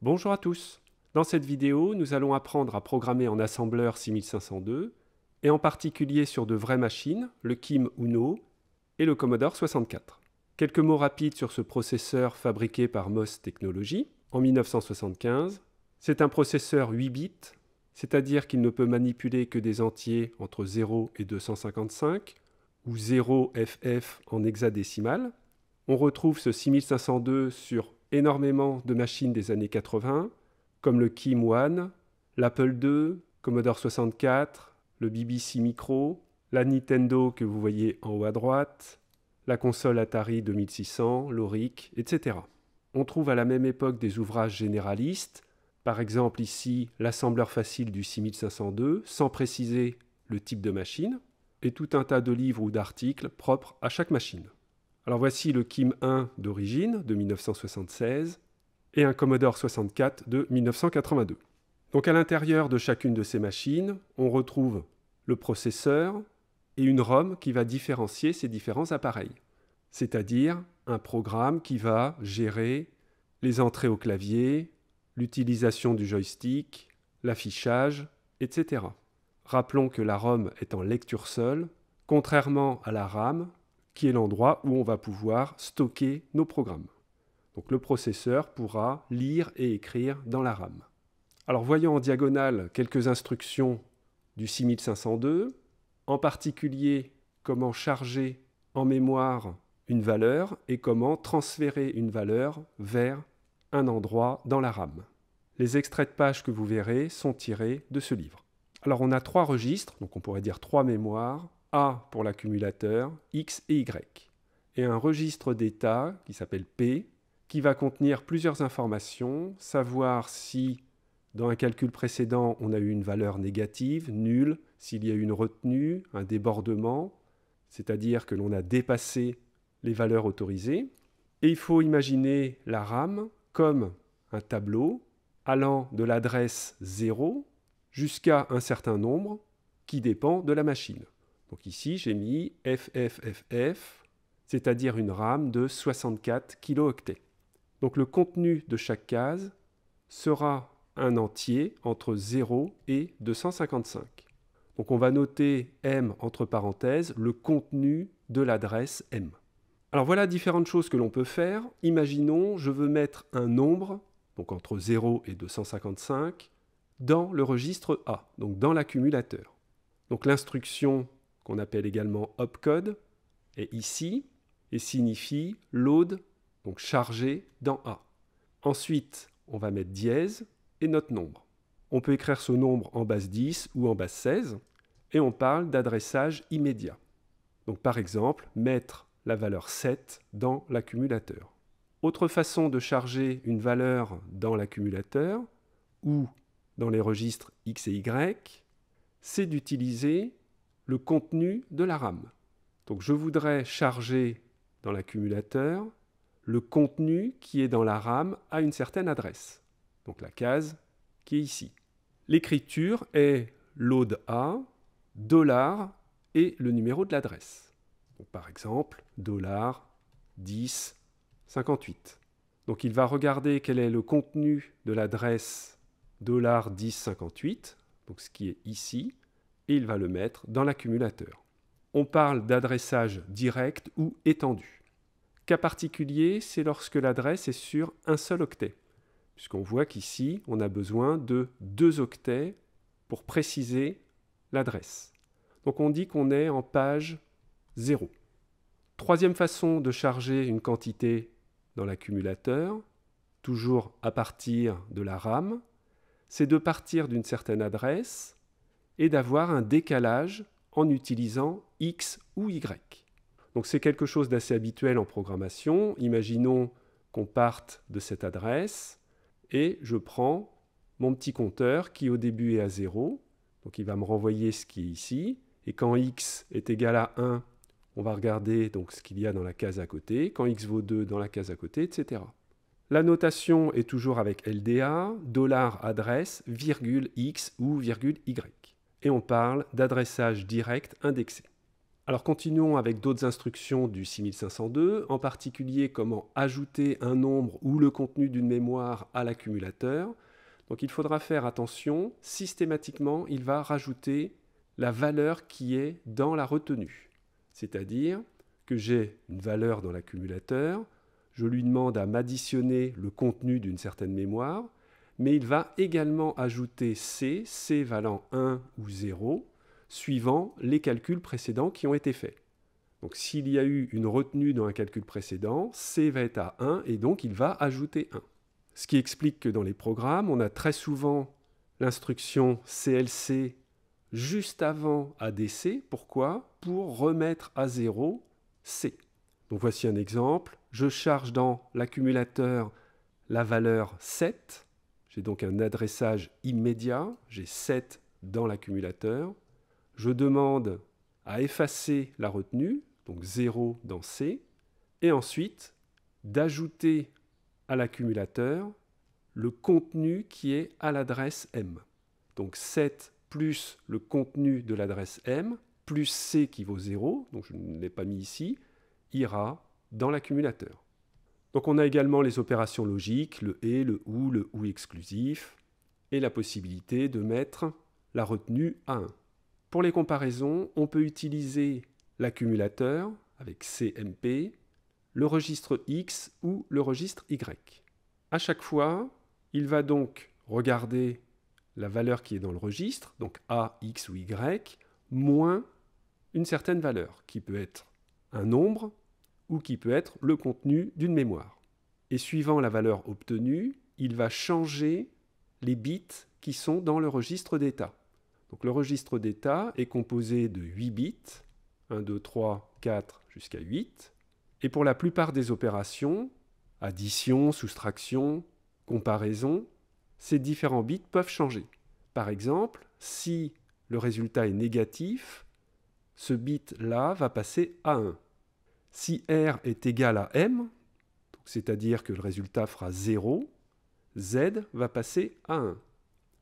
Bonjour à tous Dans cette vidéo, nous allons apprendre à programmer en assembleur 6502, et en particulier sur de vraies machines, le KIM Uno et le Commodore 64. Quelques mots rapides sur ce processeur fabriqué par MOS Technology en 1975. C'est un processeur 8 bits, c'est-à-dire qu'il ne peut manipuler que des entiers entre 0 et 255, ou 0FF en hexadécimal. On retrouve ce 6502 sur énormément de machines des années 80, comme le Kim One, l'Apple II, Commodore 64, le BBC Micro, la Nintendo que vous voyez en haut à droite, la console Atari 2600, l'Oric, etc. On trouve à la même époque des ouvrages généralistes, par exemple ici l'assembleur facile du 6502, sans préciser le type de machine, et tout un tas de livres ou d'articles propres à chaque machine. Alors voici le Kim 1 d'origine de 1976 et un Commodore 64 de 1982. Donc à l'intérieur de chacune de ces machines, on retrouve le processeur et une ROM qui va différencier ces différents appareils, c'est-à-dire un programme qui va gérer les entrées au clavier, l'utilisation du joystick, l'affichage, etc. Rappelons que la ROM est en lecture seule, contrairement à la RAM qui est l'endroit où on va pouvoir stocker nos programmes. Donc le processeur pourra lire et écrire dans la RAM. Alors voyons en diagonale quelques instructions du 6502, en particulier comment charger en mémoire une valeur et comment transférer une valeur vers un endroit dans la RAM. Les extraits de pages que vous verrez sont tirés de ce livre. Alors on a trois registres, donc on pourrait dire trois mémoires, a pour l'accumulateur, X et Y, et un registre d'état qui s'appelle P, qui va contenir plusieurs informations, savoir si dans un calcul précédent on a eu une valeur négative, nulle, s'il y a eu une retenue, un débordement, c'est-à-dire que l'on a dépassé les valeurs autorisées. Et il faut imaginer la RAM comme un tableau allant de l'adresse 0 jusqu'à un certain nombre qui dépend de la machine. Donc ici, j'ai mis FFFF, c'est-à-dire une RAM de 64 kilooctets. Donc le contenu de chaque case sera un entier entre 0 et 255. Donc on va noter M entre parenthèses, le contenu de l'adresse M. Alors voilà différentes choses que l'on peut faire. Imaginons, je veux mettre un nombre, donc entre 0 et 255, dans le registre A, donc dans l'accumulateur. Donc l'instruction appelle également opcode, est ici et signifie load, donc chargé dans A. Ensuite, on va mettre dièse et notre nombre. On peut écrire ce nombre en base 10 ou en base 16, et on parle d'adressage immédiat. Donc par exemple, mettre la valeur 7 dans l'accumulateur. Autre façon de charger une valeur dans l'accumulateur ou dans les registres X et Y, c'est d'utiliser le contenu de la RAM. Donc je voudrais charger dans l'accumulateur le contenu qui est dans la RAM à une certaine adresse. Donc la case qui est ici. L'écriture est LOAD A, dollar et le numéro de l'adresse. Par exemple, $1058. Donc il va regarder quel est le contenu de l'adresse $1058, donc ce qui est ici, et il va le mettre dans l'accumulateur. On parle d'adressage direct ou étendu. Cas particulier, c'est lorsque l'adresse est sur un seul octet, puisqu'on voit qu'ici, on a besoin de deux octets pour préciser l'adresse. Donc on dit qu'on est en page 0. Troisième façon de charger une quantité dans l'accumulateur, toujours à partir de la RAM, c'est de partir d'une certaine adresse et d'avoir un décalage en utilisant X ou Y. Donc c'est quelque chose d'assez habituel en programmation. Imaginons qu'on parte de cette adresse et je prends mon petit compteur qui au début est à 0. Donc il va me renvoyer ce qui est ici. Et quand x est égal à 1, on va regarder donc ce qu'il y a dans la case à côté. Quand x vaut 2, dans la case à côté, etc. La notation est toujours avec LDA, dollar adresse, virgule x ou virgule y et on parle d'adressage direct indexé. Alors continuons avec d'autres instructions du 6502, en particulier comment ajouter un nombre ou le contenu d'une mémoire à l'accumulateur. Donc il faudra faire attention, systématiquement il va rajouter la valeur qui est dans la retenue. C'est-à-dire que j'ai une valeur dans l'accumulateur, je lui demande à m'additionner le contenu d'une certaine mémoire, mais il va également ajouter C, C valant 1 ou 0, suivant les calculs précédents qui ont été faits. Donc s'il y a eu une retenue dans un calcul précédent, C va être à 1 et donc il va ajouter 1. Ce qui explique que dans les programmes, on a très souvent l'instruction CLC juste avant ADC. Pourquoi Pour remettre à 0 C. Donc voici un exemple. Je charge dans l'accumulateur la valeur 7 j'ai donc un adressage immédiat, j'ai 7 dans l'accumulateur. Je demande à effacer la retenue, donc 0 dans C, et ensuite d'ajouter à l'accumulateur le contenu qui est à l'adresse M. Donc 7 plus le contenu de l'adresse M, plus C qui vaut 0, donc je ne l'ai pas mis ici, ira dans l'accumulateur. Donc on a également les opérations logiques, le et, le ou, le ou exclusif, et la possibilité de mettre la retenue à 1. Pour les comparaisons, on peut utiliser l'accumulateur avec CMP, le registre X ou le registre Y. À chaque fois, il va donc regarder la valeur qui est dans le registre, donc A, X ou Y, moins une certaine valeur, qui peut être un nombre, ou qui peut être le contenu d'une mémoire. Et suivant la valeur obtenue, il va changer les bits qui sont dans le registre d'état. Donc le registre d'état est composé de 8 bits, 1, 2, 3, 4 jusqu'à 8. Et pour la plupart des opérations, addition, soustraction, comparaison, ces différents bits peuvent changer. Par exemple, si le résultat est négatif, ce bit-là va passer à 1. Si R est égal à M, c'est-à-dire que le résultat fera 0, Z va passer à 1.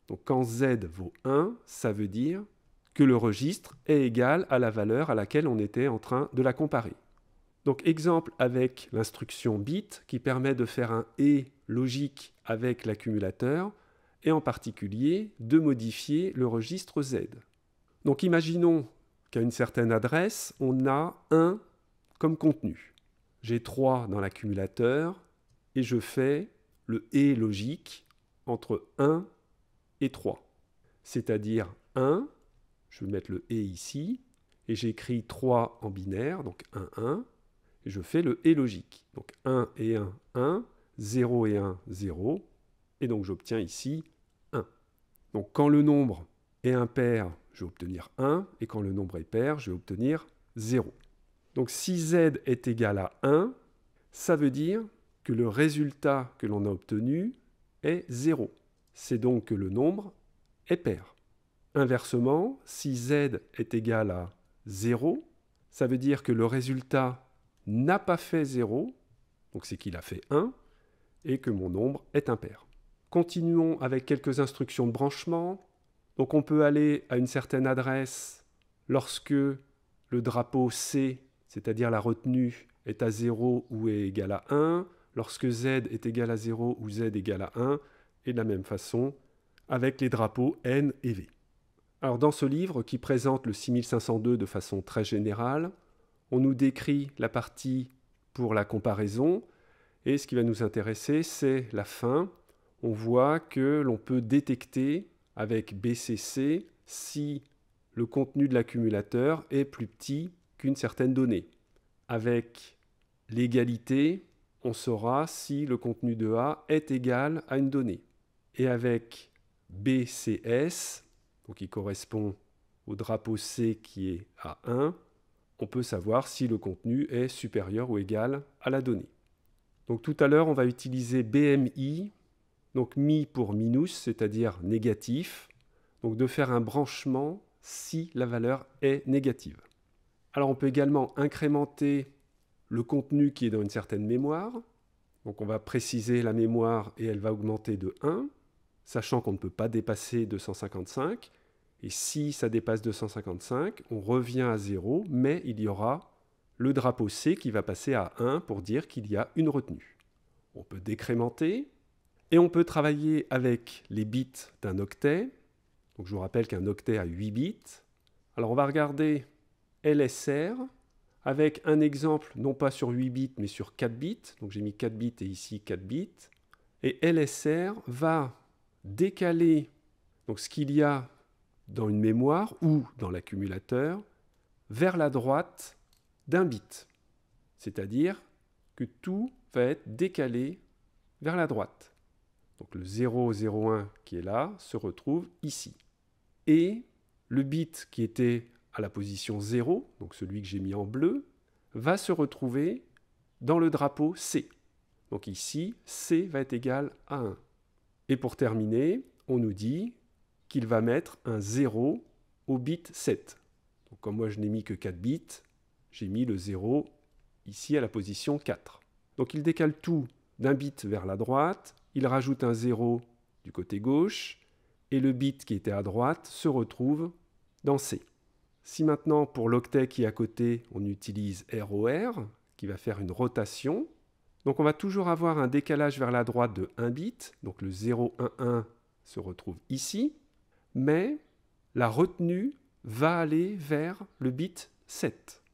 Donc quand Z vaut 1, ça veut dire que le registre est égal à la valeur à laquelle on était en train de la comparer. Donc exemple avec l'instruction bit qui permet de faire un et logique avec l'accumulateur et en particulier de modifier le registre Z. Donc imaginons qu'à une certaine adresse, on a 1 comme contenu. J'ai 3 dans l'accumulateur et je fais le et logique entre 1 et 3. C'est-à-dire 1, je vais mettre le et ici, et j'écris 3 en binaire, donc 1, 1, et je fais le et logique. Donc 1 et 1, 1, 0 et 1, 0, et donc j'obtiens ici 1. Donc quand le nombre est impair, je vais obtenir 1, et quand le nombre est pair, je vais obtenir 0. Donc si z est égal à 1, ça veut dire que le résultat que l'on a obtenu est 0. C'est donc que le nombre est pair. Inversement, si z est égal à 0, ça veut dire que le résultat n'a pas fait 0, donc c'est qu'il a fait 1, et que mon nombre est impair. Continuons avec quelques instructions de branchement. Donc on peut aller à une certaine adresse lorsque le drapeau C c'est-à-dire la retenue est à 0 ou est égale à 1, lorsque z est égal à 0 ou z égale à 1, et de la même façon avec les drapeaux N et V. Alors dans ce livre, qui présente le 6502 de façon très générale, on nous décrit la partie pour la comparaison, et ce qui va nous intéresser, c'est la fin. On voit que l'on peut détecter avec BCC si le contenu de l'accumulateur est plus petit une certaine donnée. Avec l'égalité, on saura si le contenu de A est égal à une donnée. Et avec BCS, donc qui correspond au drapeau C qui est à 1, on peut savoir si le contenu est supérieur ou égal à la donnée. Donc tout à l'heure, on va utiliser BMI, donc mi pour minus, c'est-à-dire négatif, donc de faire un branchement si la valeur est négative. Alors on peut également incrémenter le contenu qui est dans une certaine mémoire. Donc on va préciser la mémoire et elle va augmenter de 1, sachant qu'on ne peut pas dépasser 255. Et si ça dépasse 255, on revient à 0, mais il y aura le drapeau C qui va passer à 1 pour dire qu'il y a une retenue. On peut décrémenter et on peut travailler avec les bits d'un octet. Donc je vous rappelle qu'un octet a 8 bits. Alors on va regarder LSR avec un exemple non pas sur 8 bits mais sur 4 bits. Donc j'ai mis 4 bits et ici 4 bits. Et LSR va décaler donc ce qu'il y a dans une mémoire ou dans l'accumulateur vers la droite d'un bit. C'est-à-dire que tout va être décalé vers la droite. Donc le 001 qui est là se retrouve ici. Et le bit qui était à la position 0, donc celui que j'ai mis en bleu, va se retrouver dans le drapeau C. Donc ici, C va être égal à 1. Et pour terminer, on nous dit qu'il va mettre un 0 au bit 7. comme moi je n'ai mis que 4 bits, j'ai mis le 0 ici à la position 4. Donc il décale tout d'un bit vers la droite, il rajoute un 0 du côté gauche, et le bit qui était à droite se retrouve dans C. Si maintenant, pour l'octet qui est à côté, on utilise ROR, qui va faire une rotation, donc on va toujours avoir un décalage vers la droite de 1 bit, donc le 011 se retrouve ici, mais la retenue va aller vers le bit 7.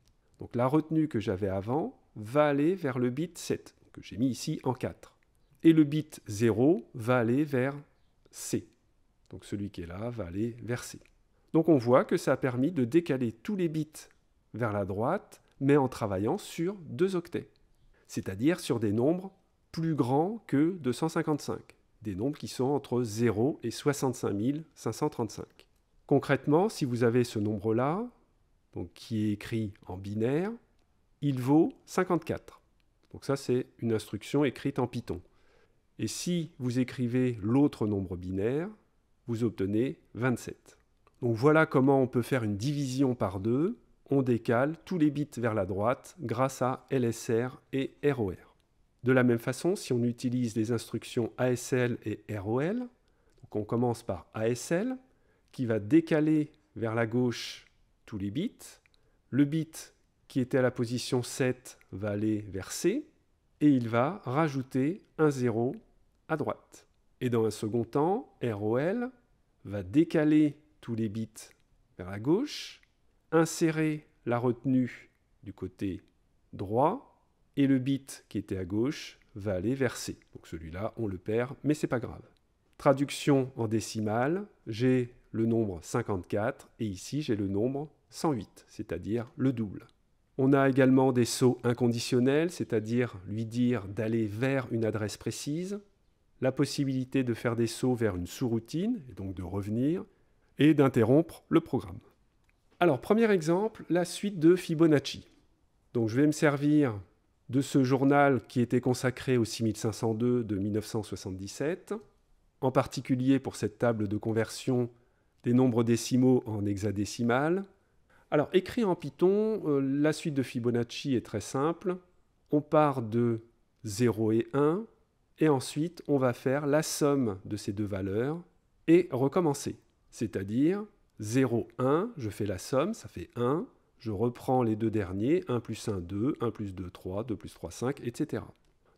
Donc la retenue que j'avais avant va aller vers le bit 7, que j'ai mis ici en 4. Et le bit 0 va aller vers C. Donc celui qui est là va aller vers C. Donc on voit que ça a permis de décaler tous les bits vers la droite, mais en travaillant sur deux octets, c'est-à-dire sur des nombres plus grands que 255, des nombres qui sont entre 0 et 65 535. Concrètement, si vous avez ce nombre-là, qui est écrit en binaire, il vaut 54. Donc ça, c'est une instruction écrite en Python. Et si vous écrivez l'autre nombre binaire, vous obtenez 27. Donc voilà comment on peut faire une division par deux. On décale tous les bits vers la droite grâce à LSR et ROR. De la même façon, si on utilise les instructions ASL et ROL, on commence par ASL qui va décaler vers la gauche tous les bits. Le bit qui était à la position 7 va aller vers C et il va rajouter un 0 à droite. Et dans un second temps, ROL va décaler tous les bits vers la gauche, insérer la retenue du côté droit, et le bit qui était à gauche va aller vers C. Donc celui-là, on le perd, mais c'est pas grave. Traduction en décimale, j'ai le nombre 54 et ici j'ai le nombre 108, c'est-à-dire le double. On a également des sauts inconditionnels, c'est-à-dire lui dire d'aller vers une adresse précise, la possibilité de faire des sauts vers une sous-routine, et donc de revenir, et d'interrompre le programme. Alors, premier exemple, la suite de Fibonacci. Donc, je vais me servir de ce journal qui était consacré au 6502 de 1977, en particulier pour cette table de conversion des nombres décimaux en hexadécimal. Alors, écrit en Python, euh, la suite de Fibonacci est très simple. On part de 0 et 1, et ensuite on va faire la somme de ces deux valeurs et recommencer c'est-à-dire 0, 1, je fais la somme, ça fait 1, je reprends les deux derniers, 1 plus 1, 2, 1 plus 2, 3, 2 plus 3, 5, etc.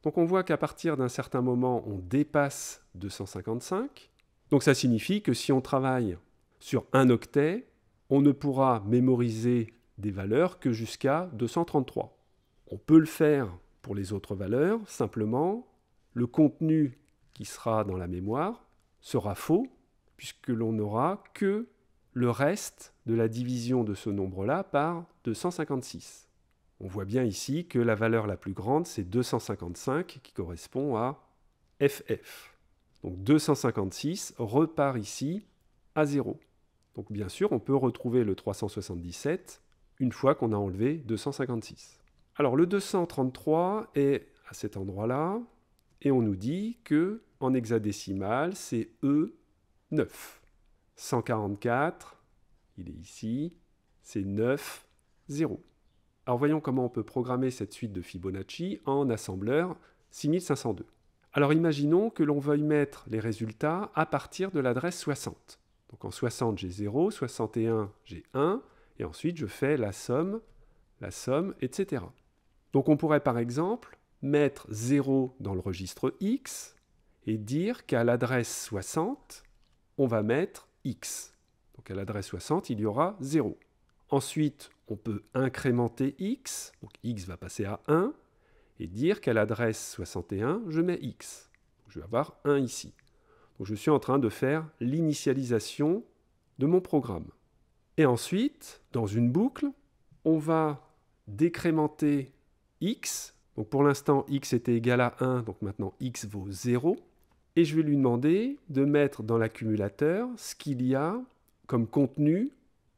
Donc on voit qu'à partir d'un certain moment, on dépasse 255. Donc ça signifie que si on travaille sur un octet, on ne pourra mémoriser des valeurs que jusqu'à 233. On peut le faire pour les autres valeurs, simplement, le contenu qui sera dans la mémoire sera faux puisque l'on n'aura que le reste de la division de ce nombre-là par 256. On voit bien ici que la valeur la plus grande, c'est 255, qui correspond à FF. Donc 256 repart ici à 0. Donc bien sûr, on peut retrouver le 377 une fois qu'on a enlevé 256. Alors le 233 est à cet endroit-là, et on nous dit que en hexadécimal, c'est E 9. 144, il est ici, c'est 9, 0. Alors voyons comment on peut programmer cette suite de Fibonacci en assembleur 6502. Alors imaginons que l'on veuille mettre les résultats à partir de l'adresse 60. Donc en 60 j'ai 0, 61 j'ai 1, et ensuite je fais la somme, la somme, etc. Donc on pourrait par exemple mettre 0 dans le registre X et dire qu'à l'adresse 60, on va mettre x. Donc à l'adresse 60, il y aura 0. Ensuite, on peut incrémenter x, donc x va passer à 1, et dire qu'à l'adresse 61, je mets x. je vais avoir 1 ici. Donc je suis en train de faire l'initialisation de mon programme. Et ensuite, dans une boucle, on va décrémenter x. Donc pour l'instant, x était égal à 1, donc maintenant x vaut 0 et je vais lui demander de mettre dans l'accumulateur ce qu'il y a comme contenu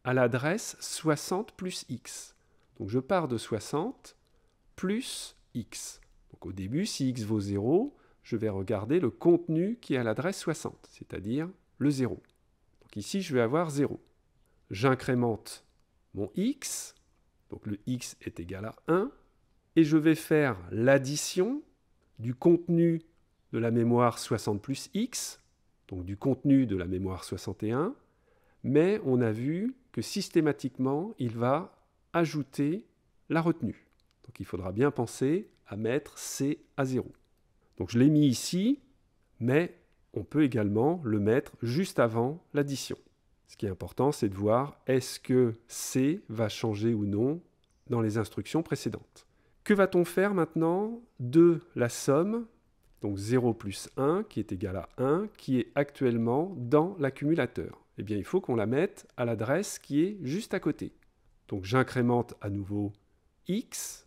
à l'adresse 60 plus x. Donc je pars de 60 plus x. Donc au début, si x vaut 0, je vais regarder le contenu qui est à l'adresse 60, c'est-à-dire le 0. Donc ici, je vais avoir 0. J'incrémente mon x, donc le x est égal à 1, et je vais faire l'addition du contenu de la mémoire 60 plus X, donc du contenu de la mémoire 61, mais on a vu que systématiquement, il va ajouter la retenue. Donc il faudra bien penser à mettre C à 0. Donc je l'ai mis ici, mais on peut également le mettre juste avant l'addition. Ce qui est important, c'est de voir est-ce que C va changer ou non dans les instructions précédentes. Que va-t-on faire maintenant de la somme donc 0 plus 1 qui est égal à 1, qui est actuellement dans l'accumulateur. Eh bien, il faut qu'on la mette à l'adresse qui est juste à côté. Donc j'incrémente à nouveau x,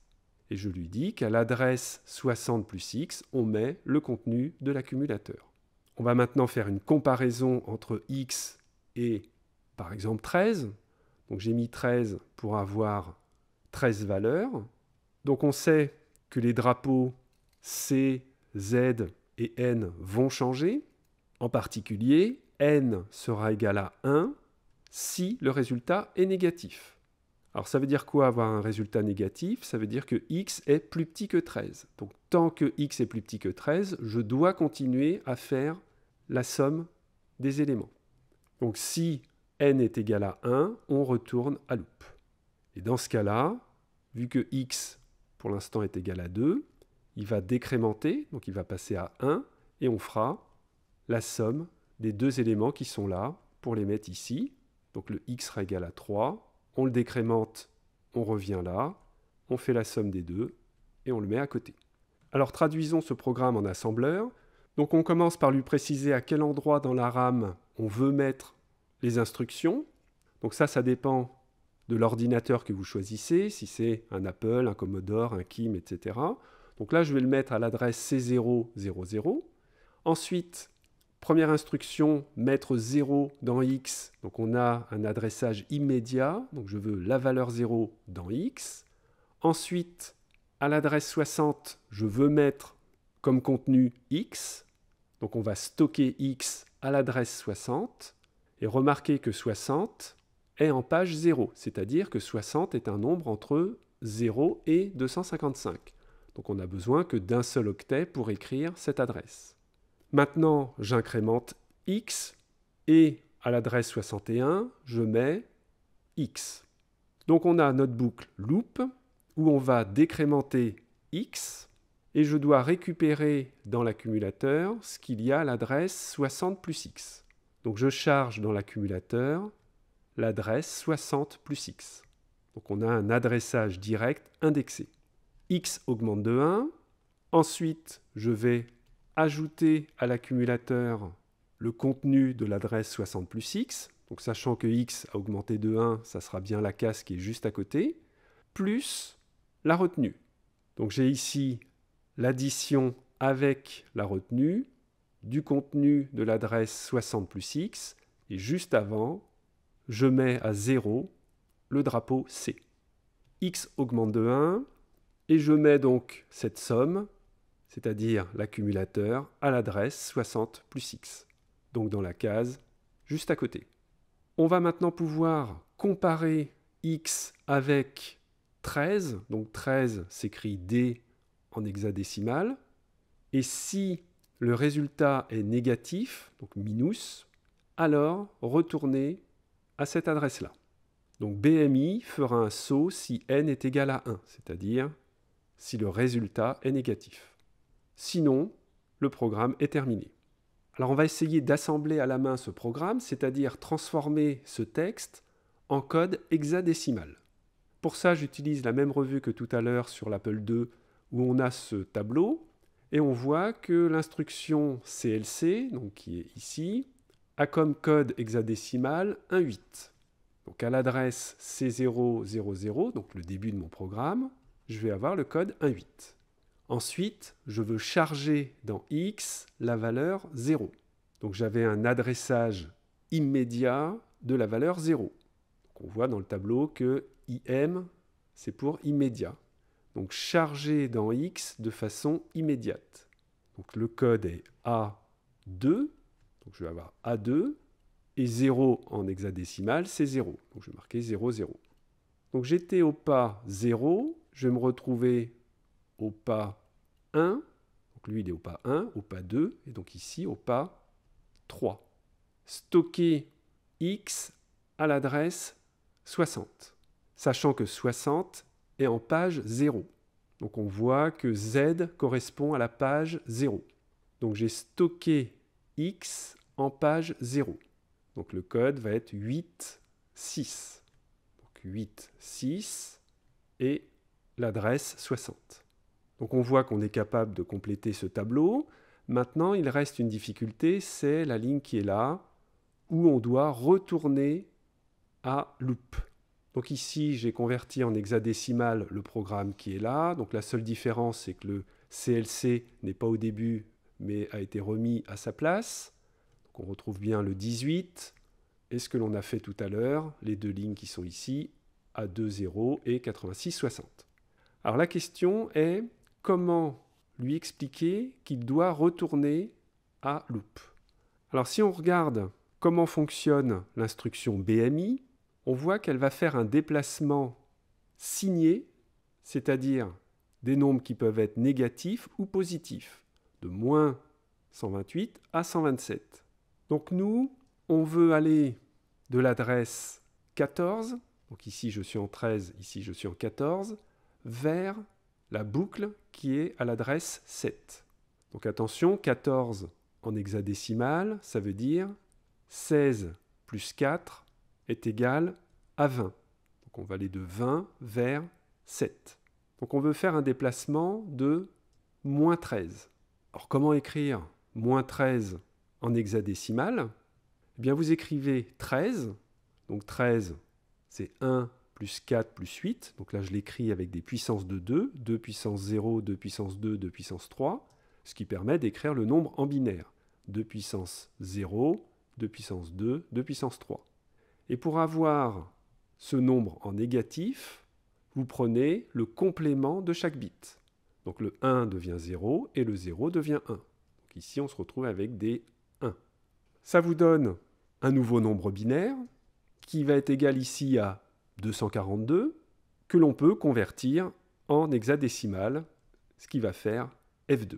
et je lui dis qu'à l'adresse 60 plus x, on met le contenu de l'accumulateur. On va maintenant faire une comparaison entre x et, par exemple, 13. Donc j'ai mis 13 pour avoir 13 valeurs. Donc on sait que les drapeaux C, Z et N vont changer. En particulier, N sera égal à 1 si le résultat est négatif. Alors ça veut dire quoi avoir un résultat négatif Ça veut dire que x est plus petit que 13. Donc tant que x est plus petit que 13, je dois continuer à faire la somme des éléments. Donc si n est égal à 1, on retourne à loop. Et dans ce cas-là, vu que x pour l'instant est égal à 2, il va décrémenter, donc il va passer à 1, et on fera la somme des deux éléments qui sont là pour les mettre ici. Donc le x sera égal à 3, on le décrémente, on revient là, on fait la somme des deux, et on le met à côté. Alors traduisons ce programme en assembleur. Donc on commence par lui préciser à quel endroit dans la RAM on veut mettre les instructions. Donc ça, ça dépend de l'ordinateur que vous choisissez, si c'est un Apple, un Commodore, un Kim, etc. Donc là, je vais le mettre à l'adresse C000. Ensuite, première instruction, mettre 0 dans X. Donc on a un adressage immédiat. Donc je veux la valeur 0 dans X. Ensuite, à l'adresse 60, je veux mettre comme contenu X. Donc on va stocker X à l'adresse 60. Et remarquez que 60 est en page 0, c'est-à-dire que 60 est un nombre entre 0 et 255. Donc on n'a besoin que d'un seul octet pour écrire cette adresse. Maintenant, j'incrémente x et à l'adresse 61, je mets x. Donc on a notre boucle loop où on va décrémenter x et je dois récupérer dans l'accumulateur ce qu'il y a à l'adresse 60 plus x. Donc je charge dans l'accumulateur l'adresse 60 plus x. Donc on a un adressage direct indexé x augmente de 1. Ensuite, je vais ajouter à l'accumulateur le contenu de l'adresse 60 plus x. Donc sachant que x a augmenté de 1, ça sera bien la case qui est juste à côté, plus la retenue. Donc j'ai ici l'addition avec la retenue du contenu de l'adresse 60 plus x, et juste avant, je mets à 0 le drapeau C. x augmente de 1, et je mets donc cette somme, c'est-à-dire l'accumulateur, à l'adresse 60 plus x, donc dans la case juste à côté. On va maintenant pouvoir comparer x avec 13, donc 13 s'écrit D en hexadécimal, et si le résultat est négatif, donc minus, alors retournez à cette adresse-là. Donc BMI fera un saut si n est égal à 1, c'est-à-dire si le résultat est négatif. Sinon, le programme est terminé. Alors on va essayer d'assembler à la main ce programme, c'est-à-dire transformer ce texte en code hexadécimal. Pour ça, j'utilise la même revue que tout à l'heure sur l'Apple 2 où on a ce tableau et on voit que l'instruction CLC, qui est ici, a comme code hexadécimal un 8. Donc à l'adresse C000, donc le début de mon programme, je vais avoir le code 1.8. Ensuite, je veux charger dans x la valeur 0. Donc j'avais un adressage immédiat de la valeur 0. on voit dans le tableau que im, c'est pour immédiat. Donc charger dans x de façon immédiate. Donc le code est A2. Donc je vais avoir A2 et 0 en hexadécimal, c'est 0. Donc je vais marquer 0, 0. Donc j'étais au pas 0 je vais me retrouver au pas 1. Donc lui, il est au pas 1, au pas 2, et donc ici, au pas 3. Stocker x à l'adresse 60, sachant que 60 est en page 0. Donc on voit que z correspond à la page 0. Donc j'ai stocké x en page 0. Donc le code va être 8, 6. Donc 8, 6 et l'adresse 60. Donc on voit qu'on est capable de compléter ce tableau. Maintenant, il reste une difficulté, c'est la ligne qui est là, où on doit retourner à loop. Donc ici, j'ai converti en hexadécimal le programme qui est là. Donc la seule différence, c'est que le CLC n'est pas au début, mais a été remis à sa place. Donc on retrouve bien le 18 et ce que l'on a fait tout à l'heure, les deux lignes qui sont ici, à 2 0 et 86, 60. Alors la question est comment lui expliquer qu'il doit retourner à loop. Alors si on regarde comment fonctionne l'instruction BMI, on voit qu'elle va faire un déplacement signé, c'est-à-dire des nombres qui peuvent être négatifs ou positifs, de moins 128 à 127. Donc nous, on veut aller de l'adresse 14, donc ici je suis en 13, ici je suis en 14, vers la boucle qui est à l'adresse 7. Donc attention, 14 en hexadécimal, ça veut dire 16 plus 4 est égal à 20. Donc on va aller de 20 vers 7. Donc on veut faire un déplacement de moins 13. Alors comment écrire moins 13 en hexadécimal Eh bien vous écrivez 13. Donc 13 c'est 1 plus 4 plus 8. Donc là, je l'écris avec des puissances de 2, 2 puissance 0, 2 puissance 2, 2 puissance 3, ce qui permet d'écrire le nombre en binaire. 2 puissance 0, 2 puissance 2, 2 puissance 3. Et pour avoir ce nombre en négatif, vous prenez le complément de chaque bit. Donc le 1 devient 0 et le 0 devient 1. Donc ici, on se retrouve avec des 1. Ça vous donne un nouveau nombre binaire qui va être égal ici à 242 que l'on peut convertir en hexadécimal, ce qui va faire F2.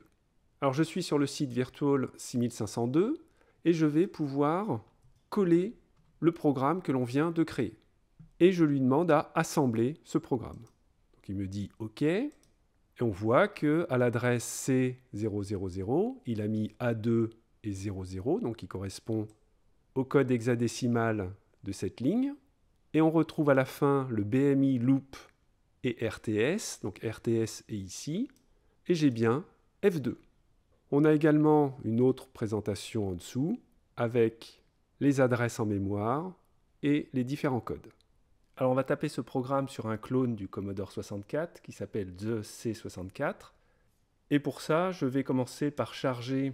Alors je suis sur le site Virtual 6502 et je vais pouvoir coller le programme que l'on vient de créer. Et je lui demande à assembler ce programme. Donc il me dit OK. Et on voit que à l'adresse C000, il a mis A2 et 00, donc qui correspond au code hexadécimal de cette ligne. Et on retrouve à la fin le BMI loop et RTS, donc RTS est ici, et j'ai bien F2. On a également une autre présentation en dessous avec les adresses en mémoire et les différents codes. Alors on va taper ce programme sur un clone du Commodore 64 qui s'appelle The C64. Et pour ça, je vais commencer par charger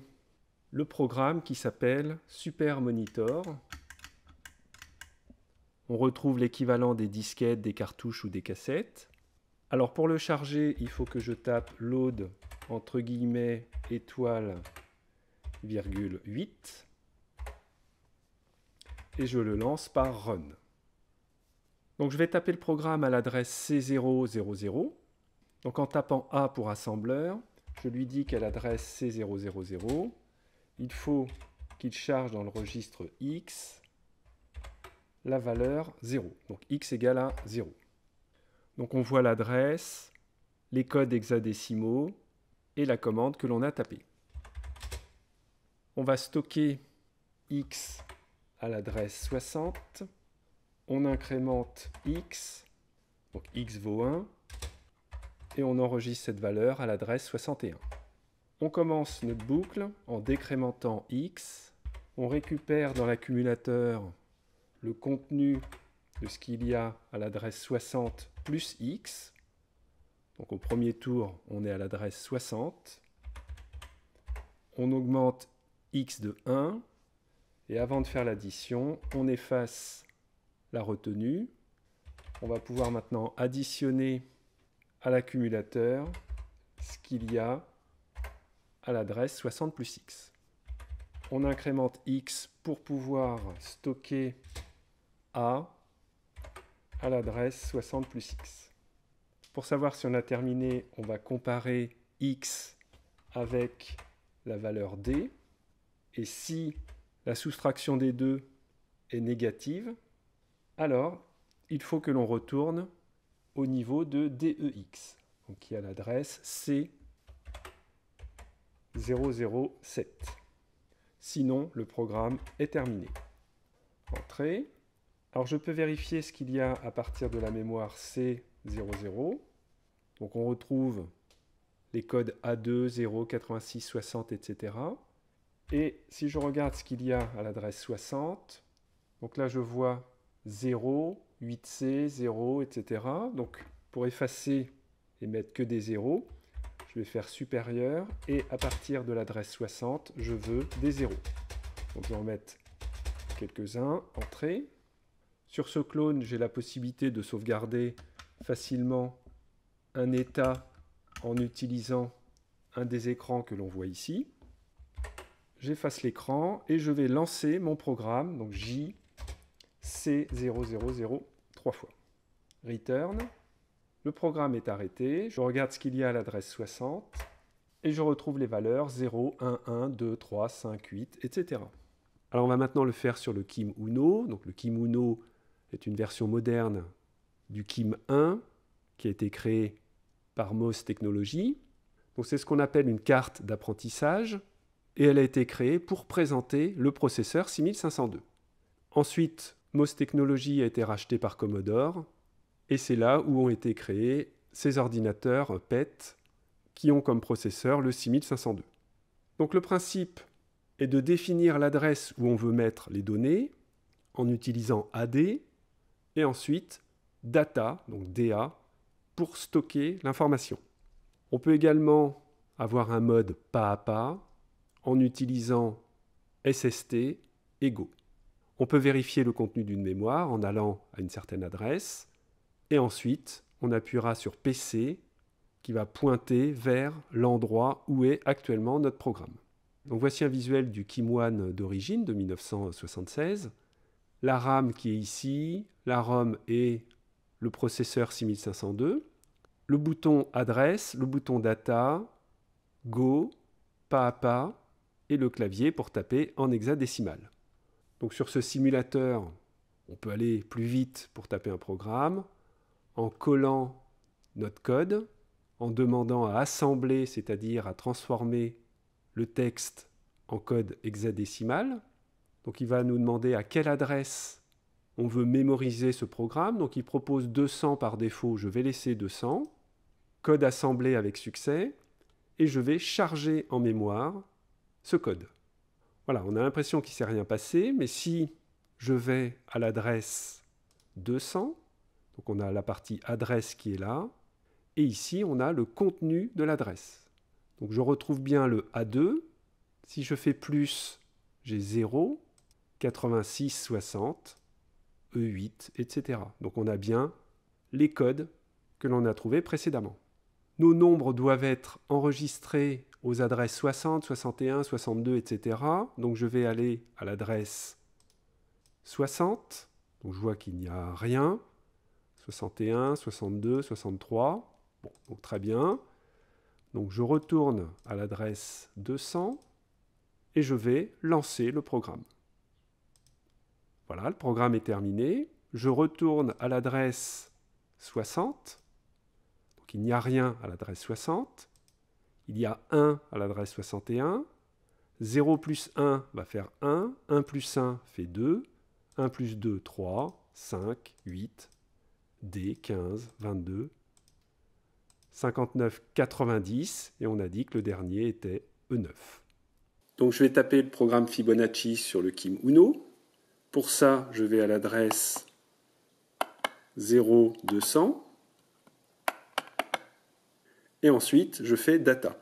le programme qui s'appelle Super Monitor on retrouve l'équivalent des disquettes, des cartouches ou des cassettes. Alors pour le charger, il faut que je tape load entre guillemets étoile virgule 8 et je le lance par run. Donc je vais taper le programme à l'adresse C000. Donc en tapant A pour assembleur, je lui dis qu'à l'adresse C000, il faut qu'il charge dans le registre X la valeur 0. Donc x égale à 0. Donc on voit l'adresse, les codes hexadécimaux et la commande que l'on a tapée. On va stocker x à l'adresse 60. On incrémente x, donc x vaut 1, et on enregistre cette valeur à l'adresse 61. On commence notre boucle en décrémentant x. On récupère dans l'accumulateur le contenu de ce qu'il y a à l'adresse 60 plus x. Donc au premier tour, on est à l'adresse 60. On augmente x de 1. Et avant de faire l'addition, on efface la retenue. On va pouvoir maintenant additionner à l'accumulateur ce qu'il y a à l'adresse 60 plus x. On incrémente x pour pouvoir stocker à l'adresse 60 plus x. Pour savoir si on a terminé, on va comparer x avec la valeur d. Et si la soustraction des deux est négative, alors il faut que l'on retourne au niveau de DEX, donc qui a l'adresse C007. Sinon, le programme est terminé. Entrée. Alors je peux vérifier ce qu'il y a à partir de la mémoire C00. Donc on retrouve les codes A2, 0, 86, 60, etc. Et si je regarde ce qu'il y a à l'adresse 60, donc là je vois 0, 8C, 0, etc. Donc pour effacer et mettre que des 0, je vais faire supérieur et à partir de l'adresse 60, je veux des zéros. Donc je vais en mettre quelques-uns, entrée, sur ce clone, j'ai la possibilité de sauvegarder facilement un état en utilisant un des écrans que l'on voit ici. J'efface l'écran et je vais lancer mon programme, donc J, C000, trois fois. Return. Le programme est arrêté. Je regarde ce qu'il y a à l'adresse 60 et je retrouve les valeurs 0, 1, 1, 2, 3, 5, 8, etc. Alors on va maintenant le faire sur le Kim Uno. Donc le Kim Uno, c'est une version moderne du KIM 1 qui a été créée par MOS Technologies. c'est ce qu'on appelle une carte d'apprentissage et elle a été créée pour présenter le processeur 6502. Ensuite, MOS Technologies a été racheté par Commodore et c'est là où ont été créés ces ordinateurs PET qui ont comme processeur le 6502. Donc le principe est de définir l'adresse où on veut mettre les données en utilisant AD et ensuite data, donc DA, pour stocker l'information. On peut également avoir un mode pas à pas en utilisant SST et Go. On peut vérifier le contenu d'une mémoire en allant à une certaine adresse et ensuite on appuiera sur PC qui va pointer vers l'endroit où est actuellement notre programme. Donc voici un visuel du Kimoan d'origine de 1976 la RAM qui est ici, la ROM et le processeur 6502, le bouton adresse, le bouton data, go, pas à pas, et le clavier pour taper en hexadécimal. Donc sur ce simulateur, on peut aller plus vite pour taper un programme en collant notre code, en demandant à assembler, c'est-à-dire à transformer le texte en code hexadécimal, donc il va nous demander à quelle adresse on veut mémoriser ce programme. Donc il propose 200 par défaut, je vais laisser 200. Code assemblé avec succès. Et je vais charger en mémoire ce code. Voilà, on a l'impression qu'il ne s'est rien passé, mais si je vais à l'adresse 200, donc on a la partie adresse qui est là, et ici on a le contenu de l'adresse. Donc je retrouve bien le A2, si je fais plus, j'ai 0, 86, 60, E8, etc. Donc on a bien les codes que l'on a trouvés précédemment. Nos nombres doivent être enregistrés aux adresses 60, 61, 62, etc. Donc je vais aller à l'adresse 60. Donc je vois qu'il n'y a rien. 61, 62, 63. Bon, très bien. Donc je retourne à l'adresse 200 et je vais lancer le programme. Voilà, le programme est terminé. Je retourne à l'adresse 60. Donc il n'y a rien à l'adresse 60. Il y a 1 à l'adresse 61. 0 plus 1 va faire 1. 1 plus 1 fait 2. 1 plus 2, 3. 5, 8. D, 15, 22. 59, 90. Et on a dit que le dernier était E9. Donc je vais taper le programme Fibonacci sur le Kim Uno. Pour ça, je vais à l'adresse 0200 et ensuite je fais data.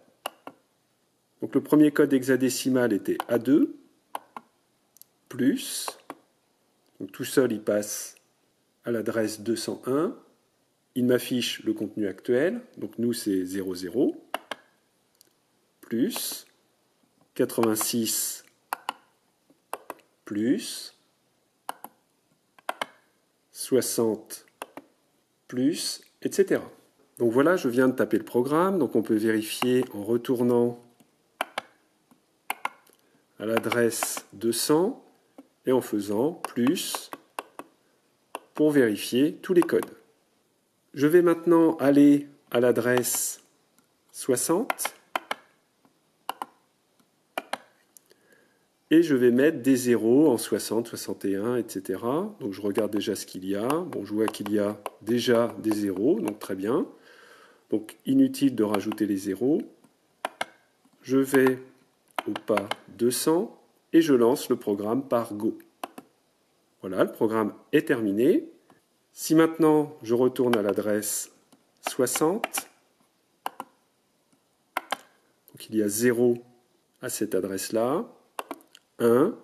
Donc le premier code hexadécimal était A2 plus, tout seul il passe à l'adresse 201, il m'affiche le contenu actuel, donc nous c'est 00 plus 86 plus 60 plus, etc. Donc voilà, je viens de taper le programme, donc on peut vérifier en retournant à l'adresse 200 et en faisant plus pour vérifier tous les codes. Je vais maintenant aller à l'adresse 60 Et je vais mettre des zéros en 60, 61, etc. Donc je regarde déjà ce qu'il y a. Bon, je vois qu'il y a déjà des zéros, donc très bien. Donc inutile de rajouter les zéros. Je vais au pas 200 et je lance le programme par Go. Voilà, le programme est terminé. Si maintenant je retourne à l'adresse 60, donc il y a 0 à cette adresse-là, 1,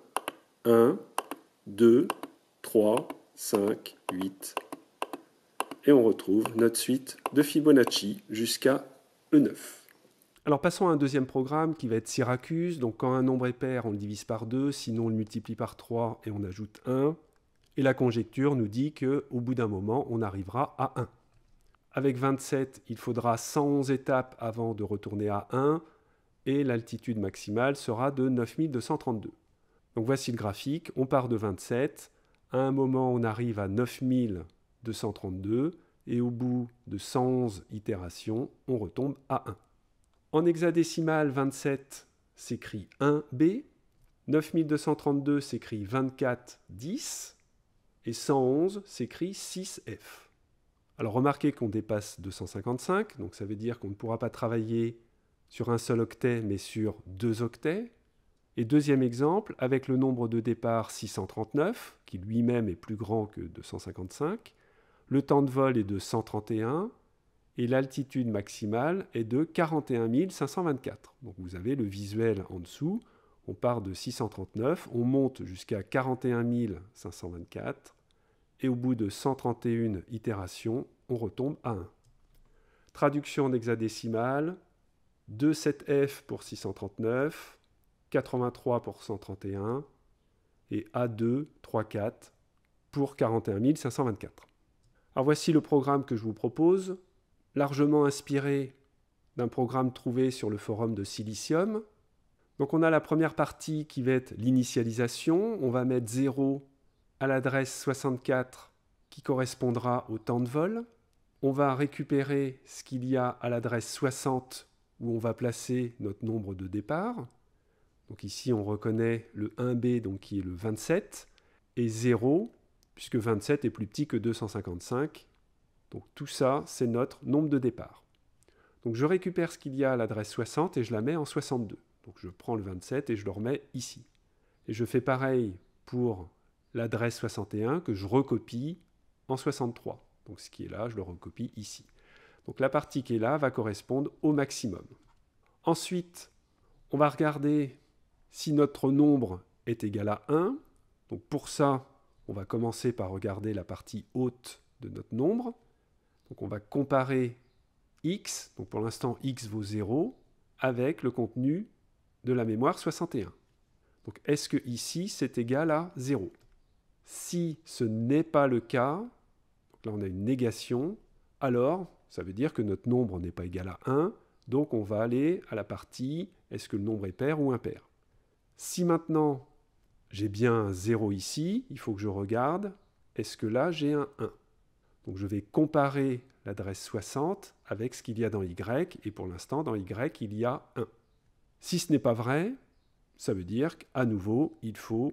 1, 2, 3, 5, 8. Et on retrouve notre suite de Fibonacci jusqu'à E9. Alors passons à un deuxième programme qui va être Syracuse. Donc quand un nombre est pair, on le divise par 2, sinon on le multiplie par 3 et on ajoute 1. Et la conjecture nous dit qu'au bout d'un moment, on arrivera à 1. Avec 27, il faudra 111 étapes avant de retourner à 1 et l'altitude maximale sera de 9232. Donc voici le graphique, on part de 27, à un moment on arrive à 9232, et au bout de 111 itérations, on retombe à 1. En hexadécimal, 27 s'écrit 1B, 9232 s'écrit 2410, et 111 s'écrit 6F. Alors remarquez qu'on dépasse 255, donc ça veut dire qu'on ne pourra pas travailler sur un seul octet, mais sur deux octets, et deuxième exemple, avec le nombre de départ 639, qui lui-même est plus grand que 255, le temps de vol est de 131 et l'altitude maximale est de 41 524. Donc vous avez le visuel en dessous, on part de 639, on monte jusqu'à 41 524 et au bout de 131 itérations, on retombe à 1. Traduction en hexadécimal, 2,7F pour 639, 83 pour 131 et A2 34 pour 41 524. Alors voici le programme que je vous propose, largement inspiré d'un programme trouvé sur le forum de Silicium. Donc on a la première partie qui va être l'initialisation. On va mettre 0 à l'adresse 64 qui correspondra au temps de vol. On va récupérer ce qu'il y a à l'adresse 60 où on va placer notre nombre de départ. Donc ici, on reconnaît le 1B, donc qui est le 27, et 0, puisque 27 est plus petit que 255. Donc tout ça, c'est notre nombre de départ. Donc je récupère ce qu'il y a à l'adresse 60 et je la mets en 62. Donc je prends le 27 et je le remets ici. Et je fais pareil pour l'adresse 61 que je recopie en 63. Donc ce qui est là, je le recopie ici. Donc la partie qui est là va correspondre au maximum. Ensuite, on va regarder si notre nombre est égal à 1, donc pour ça, on va commencer par regarder la partie haute de notre nombre. Donc on va comparer x, donc pour l'instant x vaut 0, avec le contenu de la mémoire 61. Donc est-ce que ici c'est égal à 0 Si ce n'est pas le cas, là on a une négation, alors ça veut dire que notre nombre n'est pas égal à 1, donc on va aller à la partie est-ce que le nombre est pair ou impair si maintenant j'ai bien un 0 ici, il faut que je regarde, est-ce que là j'ai un 1 Donc je vais comparer l'adresse 60 avec ce qu'il y a dans Y, et pour l'instant dans Y il y a 1. Si ce n'est pas vrai, ça veut dire qu'à nouveau il faut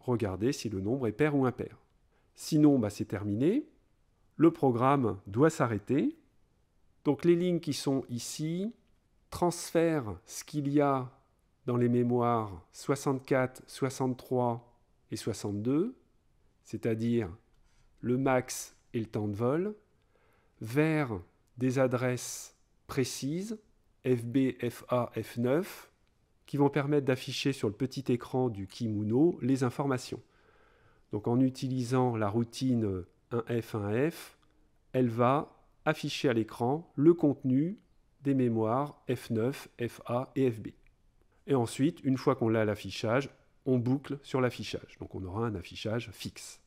regarder si le nombre est pair ou impair. Sinon bah, c'est terminé, le programme doit s'arrêter, donc les lignes qui sont ici transfèrent ce qu'il y a dans les mémoires 64, 63 et 62, c'est-à-dire le max et le temps de vol, vers des adresses précises, FB, FA, F9, qui vont permettre d'afficher sur le petit écran du Kimuno les informations. Donc en utilisant la routine 1F1F, elle va afficher à l'écran le contenu des mémoires F9, FA et FB. Et ensuite, une fois qu'on l'a à l'affichage, on boucle sur l'affichage. Donc on aura un affichage fixe.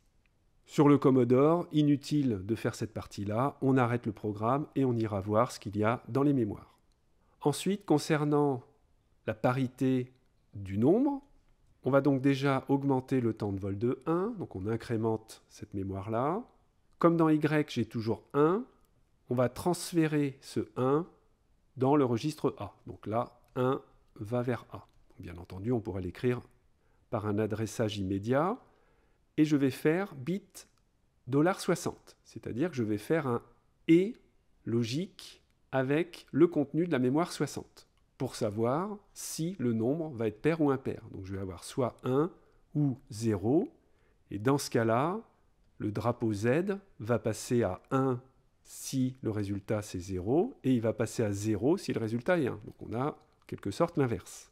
Sur le Commodore, inutile de faire cette partie-là, on arrête le programme et on ira voir ce qu'il y a dans les mémoires. Ensuite, concernant la parité du nombre, on va donc déjà augmenter le temps de vol de 1, donc on incrémente cette mémoire-là. Comme dans Y, j'ai toujours 1, on va transférer ce 1 dans le registre A. Donc là, 1 va vers A. Bien entendu, on pourrait l'écrire par un adressage immédiat, et je vais faire bit $60, c'est-à-dire que je vais faire un et logique avec le contenu de la mémoire 60, pour savoir si le nombre va être pair ou impair. Donc je vais avoir soit 1 ou 0, et dans ce cas-là, le drapeau Z va passer à 1 si le résultat c'est 0, et il va passer à 0 si le résultat est 1. Donc on a quelque sorte l'inverse.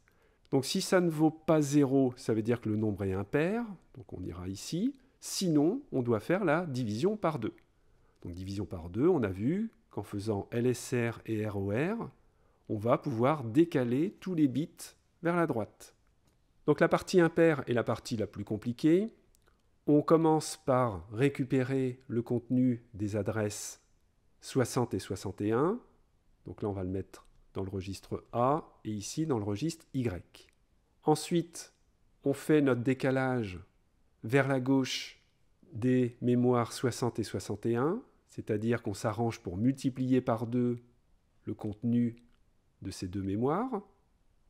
Donc si ça ne vaut pas 0, ça veut dire que le nombre est impair, donc on ira ici. Sinon, on doit faire la division par 2. Donc division par 2, on a vu qu'en faisant LSR et ROR, on va pouvoir décaler tous les bits vers la droite. Donc la partie impair est la partie la plus compliquée. On commence par récupérer le contenu des adresses 60 et 61. Donc là, on va le mettre dans le registre A et ici dans le registre Y. Ensuite, on fait notre décalage vers la gauche des mémoires 60 et 61, c'est-à-dire qu'on s'arrange pour multiplier par deux le contenu de ces deux mémoires.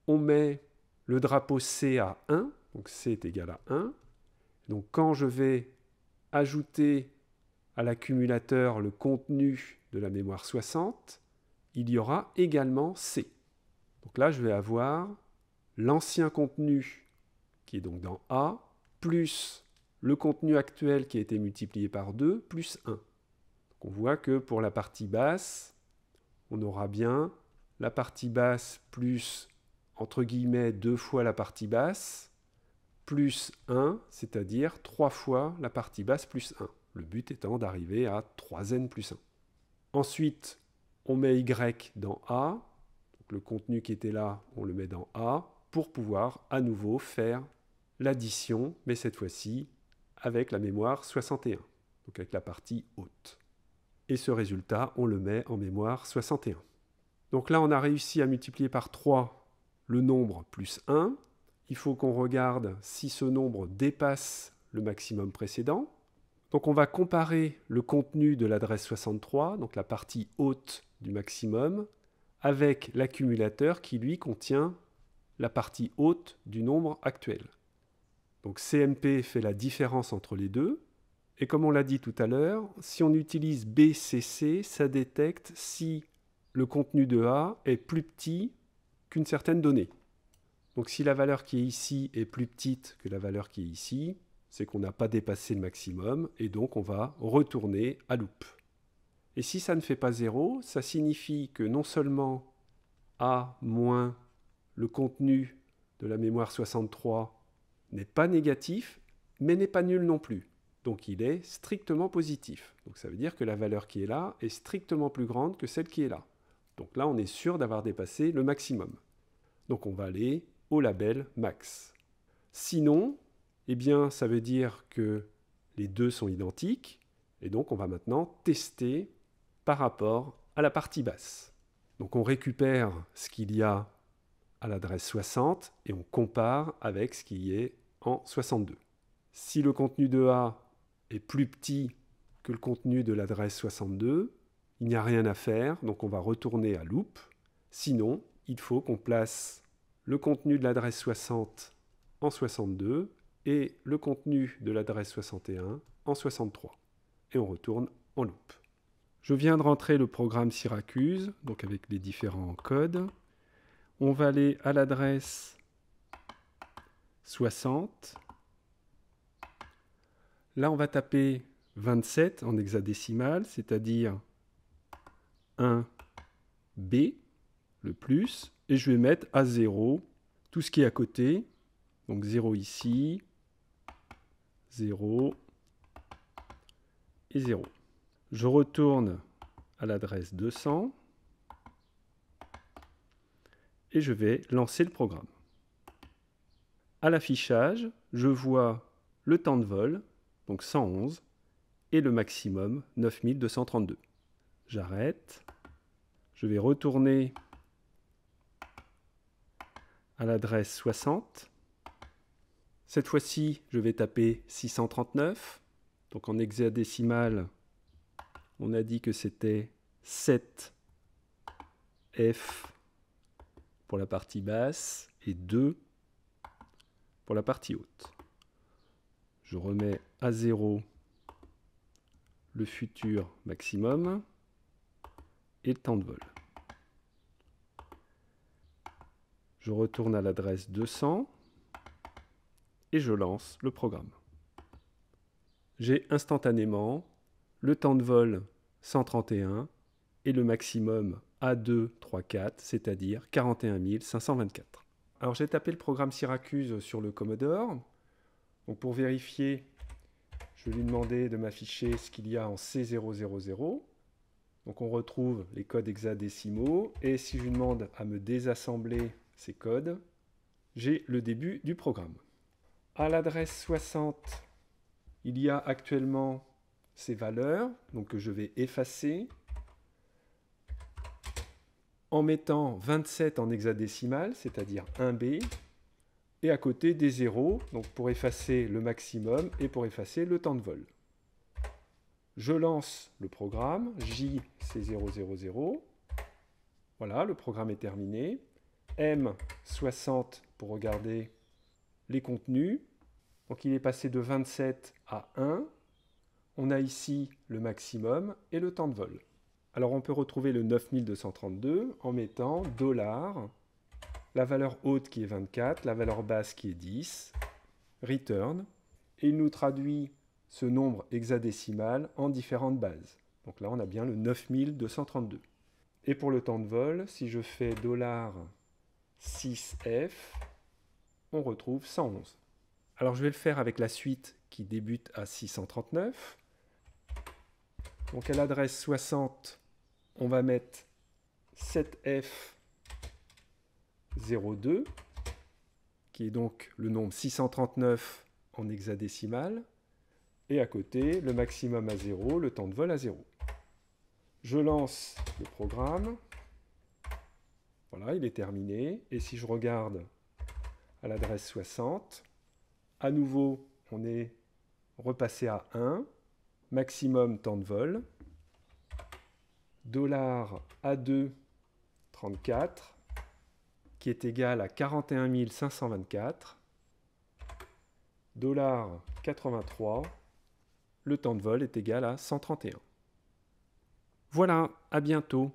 On met le drapeau C à 1, donc C est égal à 1. Donc quand je vais ajouter à l'accumulateur le contenu de la mémoire 60, il y aura également C. Donc là, je vais avoir l'ancien contenu qui est donc dans A, plus le contenu actuel qui a été multiplié par 2, plus 1. on voit que pour la partie basse, on aura bien la partie basse plus, entre guillemets, deux fois la partie basse, plus 1, c'est-à-dire trois fois la partie basse plus 1. Le but étant d'arriver à 3n plus 1. Ensuite, on met Y dans A, donc le contenu qui était là, on le met dans A, pour pouvoir à nouveau faire l'addition, mais cette fois-ci avec la mémoire 61, donc avec la partie haute. Et ce résultat, on le met en mémoire 61. Donc là, on a réussi à multiplier par 3 le nombre plus 1. Il faut qu'on regarde si ce nombre dépasse le maximum précédent. Donc on va comparer le contenu de l'adresse 63, donc la partie haute du maximum, avec l'accumulateur qui lui contient la partie haute du nombre actuel. Donc CMP fait la différence entre les deux. Et comme on l'a dit tout à l'heure, si on utilise BCC, ça détecte si le contenu de A est plus petit qu'une certaine donnée. Donc si la valeur qui est ici est plus petite que la valeur qui est ici, c'est qu'on n'a pas dépassé le maximum et donc on va retourner à loop. Et si ça ne fait pas 0, ça signifie que non seulement A moins le contenu de la mémoire 63 n'est pas négatif, mais n'est pas nul non plus. Donc il est strictement positif. Donc ça veut dire que la valeur qui est là est strictement plus grande que celle qui est là. Donc là, on est sûr d'avoir dépassé le maximum. Donc on va aller au label max. Sinon, eh bien, ça veut dire que les deux sont identiques, et donc on va maintenant tester par rapport à la partie basse. Donc on récupère ce qu'il y a à l'adresse 60 et on compare avec ce qui est en 62. Si le contenu de A est plus petit que le contenu de l'adresse 62, il n'y a rien à faire, donc on va retourner à loop. Sinon, il faut qu'on place le contenu de l'adresse 60 en 62 et le contenu de l'adresse 61 en 63. Et on retourne en loop. Je viens de rentrer le programme Syracuse, donc avec les différents codes. On va aller à l'adresse 60. Là, on va taper 27 en hexadécimal, c'est-à-dire 1B, le plus, et je vais mettre à 0 tout ce qui est à côté. Donc 0 ici, 0 et 0. Je retourne à l'adresse 200 et je vais lancer le programme. À l'affichage, je vois le temps de vol, donc 111, et le maximum 9232. J'arrête. Je vais retourner à l'adresse 60 cette fois-ci, je vais taper 639. Donc en hexadécimal, on a dit que c'était 7 F pour la partie basse et 2 pour la partie haute. Je remets à 0 le futur maximum et le temps de vol. Je retourne à l'adresse 200 et je lance le programme. J'ai instantanément le temps de vol 131 et le maximum a 234 c'est-à-dire 41 524. Alors j'ai tapé le programme Syracuse sur le Commodore. Donc pour vérifier, je lui demander de m'afficher ce qu'il y a en C000. Donc on retrouve les codes hexadécimaux. Et si je lui demande à me désassembler ces codes, j'ai le début du programme à l'adresse 60, il y a actuellement ces valeurs, donc que je vais effacer en mettant 27 en hexadécimal, c'est-à-dire 1B, et à côté des zéros, donc pour effacer le maximum et pour effacer le temps de vol. Je lance le programme, J c'est Voilà, le programme est terminé. M, 60 pour regarder les contenus. Donc il est passé de 27 à 1. On a ici le maximum et le temps de vol. Alors on peut retrouver le 9232 en mettant dollar, la valeur haute qui est 24, la valeur basse qui est 10, return, et il nous traduit ce nombre hexadécimal en différentes bases. Donc là on a bien le 9232. Et pour le temps de vol, si je fais dollar 6F, on retrouve 111. Alors je vais le faire avec la suite qui débute à 639. Donc à l'adresse 60, on va mettre 7F02, qui est donc le nombre 639 en hexadécimal, et à côté le maximum à 0, le temps de vol à 0. Je lance le programme. Voilà, il est terminé. Et si je regarde à l'adresse 60, à nouveau, on est repassé à 1, maximum temps de vol, A2 34, qui est égal à 41 524, 83, le temps de vol est égal à 131. Voilà, à bientôt